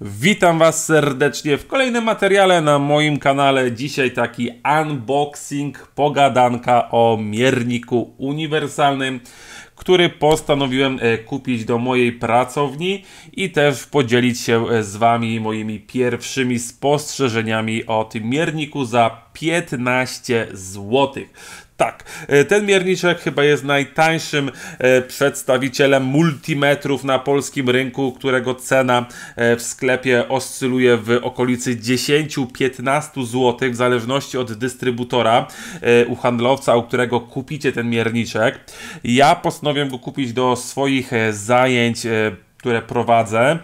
Witam Was serdecznie w kolejnym materiale na moim kanale. Dzisiaj taki unboxing, pogadanka o mierniku uniwersalnym, który postanowiłem e, kupić do mojej pracowni i też podzielić się e, z Wami moimi pierwszymi spostrzeżeniami o tym mierniku za 15 zł. Tak, e, ten mierniczek chyba jest najtańszym e, przedstawicielem multimetrów na polskim rynku, którego cena e, w sklepie oscyluje w okolicy 10-15 zł w zależności od dystrybutora u handlowca, u którego kupicie ten mierniczek. Ja postanowiłem go kupić do swoich zajęć, które prowadzę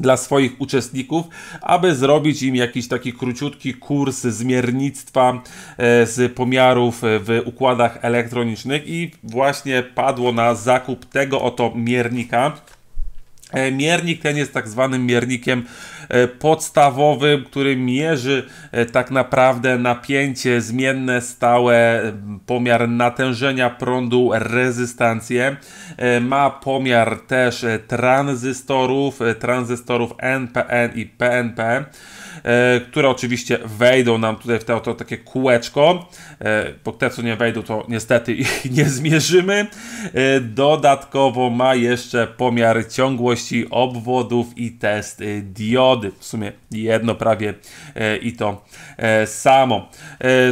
dla swoich uczestników, aby zrobić im jakiś taki króciutki kurs zmiernictwa e, z pomiarów e, w układach elektronicznych i właśnie padło na zakup tego oto miernika. E, miernik ten jest tak zwanym miernikiem e, podstawowym, który mierzy e, tak naprawdę napięcie zmienne, stałe, pomiar natężenia prądu, rezystancję. Ma pomiar też tranzystorów, tranzystorów NPN i PNP. E, które oczywiście wejdą nam tutaj w to, to takie kółeczko, e, bo te co nie wejdą to niestety ich nie zmierzymy. E, dodatkowo ma jeszcze pomiar ciągłości obwodów i test diody. W sumie jedno prawie i to samo.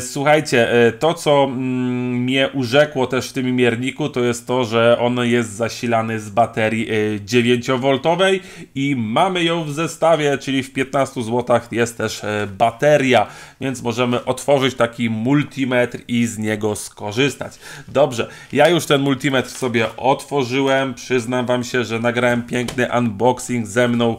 Słuchajcie, to co mm, mnie urzekło też w tym mierniku to jest to, że on jest zasilany z baterii 9V i mamy ją w zestawie, czyli w 15 zł jest też e, bateria, więc możemy otworzyć taki multimetr i z niego skorzystać. Dobrze, ja już ten multimetr sobie otworzyłem, przyznam Wam się, że nagrałem piękny unboxing ze mną e,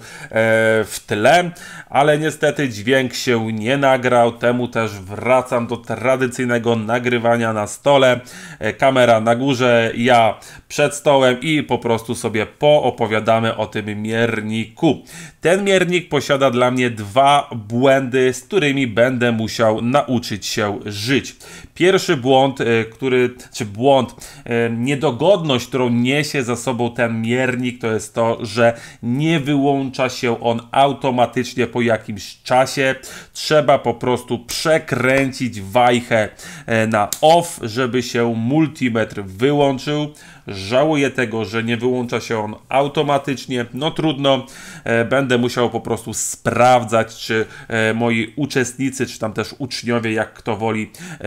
w tle, ale niestety dźwięk się nie nagrał, temu też wracam do tradycyjnego nagrywania na stole, e, kamera na górze, ja przed stołem i po prostu sobie poopowiadamy o tym mierniku. Ten miernik posiada dla mnie dwa błędy, z którymi będę musiał nauczyć się żyć. Pierwszy błąd, e, który, czy błąd, e, niedogodność, którą niesie za sobą ten miernik, to jest to, że nie wyłącza się on automatycznie po jakimś czasie. Trzeba po prostu przekręcić wajchę e, na off, żeby się multimetr wyłączył. Żałuję tego, że nie wyłącza się on automatycznie. No trudno, e, będę musiał po prostu sprawdzać, czy e, moi uczestnicy, czy tam też uczniowie, jak kto woli, e,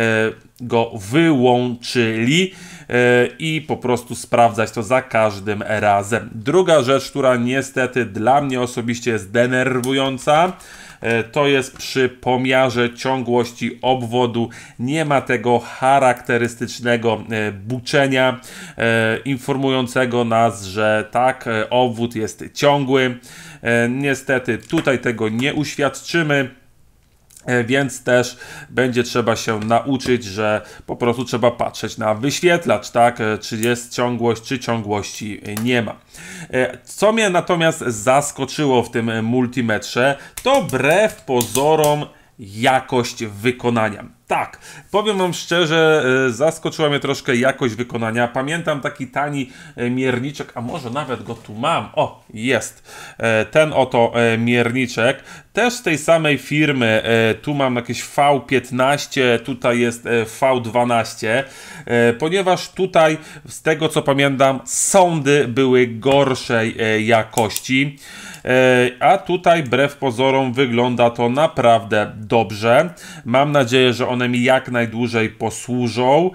go wyłączyli i po prostu sprawdzać to za każdym razem. Druga rzecz, która niestety dla mnie osobiście jest denerwująca, E, to jest przy pomiarze ciągłości obwodu. Nie ma tego charakterystycznego e, buczenia e, informującego nas, że tak, obwód jest ciągły. Niestety tutaj tego nie uświadczymy. E, więc też będzie trzeba się nauczyć, że po prostu trzeba patrzeć na wyświetlacz, tak? E, czy jest ciągłość, czy ciągłości nie ma. E, co mnie natomiast zaskoczyło w tym multimetrze, to wbrew pozorom jakość wykonania. Tak, powiem Wam szczerze, zaskoczyła mnie troszkę jakość wykonania. Pamiętam taki tani mierniczek, a może nawet go tu mam. O, jest ten oto mierniczek też z tej samej firmy. E, tu mam jakieś V15, tutaj jest e, V12, e, ponieważ tutaj, z tego co pamiętam, sądy były gorszej jakości. A tutaj, brew pozorom, wygląda to naprawdę dobrze. Mam nadzieję, że one mi jak najdłużej posłużą.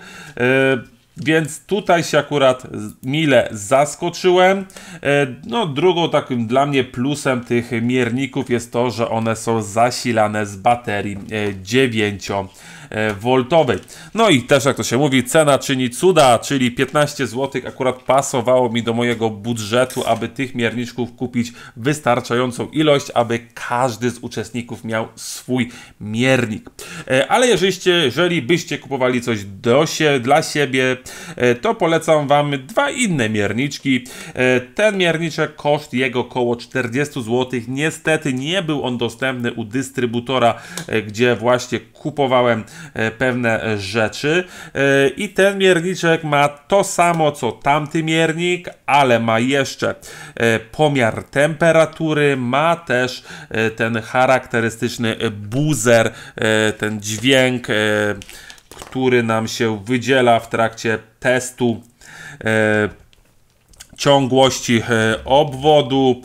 Więc tutaj się akurat mile zaskoczyłem. E, no, drugą takim dla mnie plusem tych mierników jest to, że one są zasilane z baterii 9 e, E, voltowej. No i też jak to się mówi, cena czyni cuda, czyli 15 zł akurat pasowało mi do mojego budżetu, aby tych mierniczków kupić wystarczającą ilość, aby każdy z uczestników miał swój miernik. E, ale jeżeliście, jeżeli byście kupowali coś do się, dla siebie, e, to polecam Wam dwa inne mierniczki. Ten mierniczek, koszt jego około 40 zł. Niestety nie był on dostępny u dystrybutora, gdzie właśnie kupowałem E, pewne e, rzeczy. E, I ten mierniczek ma to samo co tamty miernik, ale ma jeszcze pomiar temperatury, ma też ten charakterystyczny buzzer, ten dźwięk, który nam się wydziela w trakcie testu ciągłości obwodu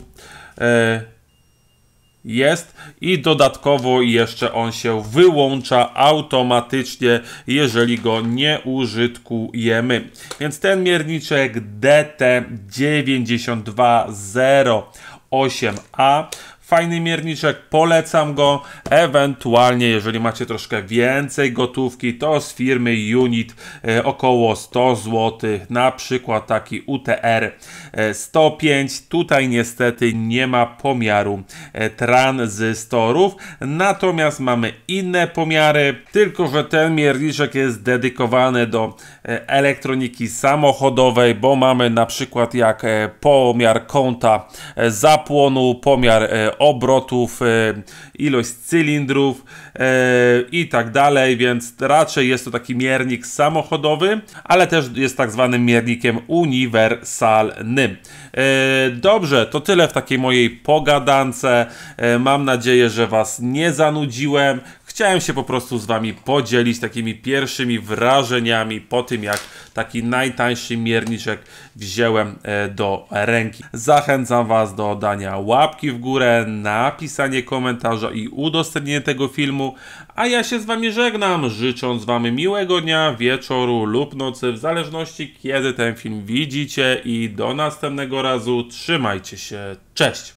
jest i dodatkowo jeszcze on się wyłącza automatycznie, jeżeli go nie użytkujemy. Więc ten mierniczek DT9208A Fajny mierniczek, polecam go. Ewentualnie, jeżeli macie troszkę więcej gotówki, to z firmy Unit e, około 100 zł, na przykład taki UTR 105. E, Tutaj niestety nie ma pomiaru e, tranzystorów, natomiast mamy inne pomiary, tylko że ten mierniczek jest dedykowany do elektroniki samochodowej, bo mamy na przykład jak pomiar kąta zapłonu, pomiar obrotów, e, ilość cylindrów e, i tak dalej, więc raczej jest to taki miernik samochodowy, ale też jest tak zwanym miernikiem uniwersalnym. E, dobrze, to tyle w takiej mojej pogadance. Mam nadzieję, że Was nie zanudziłem. Chciałem się po prostu z Wami podzielić takimi pierwszymi wrażeniami po tym, jak taki najtańszy mierniczek wziąłem e, do ręki. Zachęcam Was do dania łapki w górę, napisanie komentarza i udostępnienia tego filmu, a ja się z Wami żegnam, życząc Wam miłego dnia, wieczoru lub nocy, w zależności kiedy ten film widzicie i do następnego razu trzymajcie się, cześć!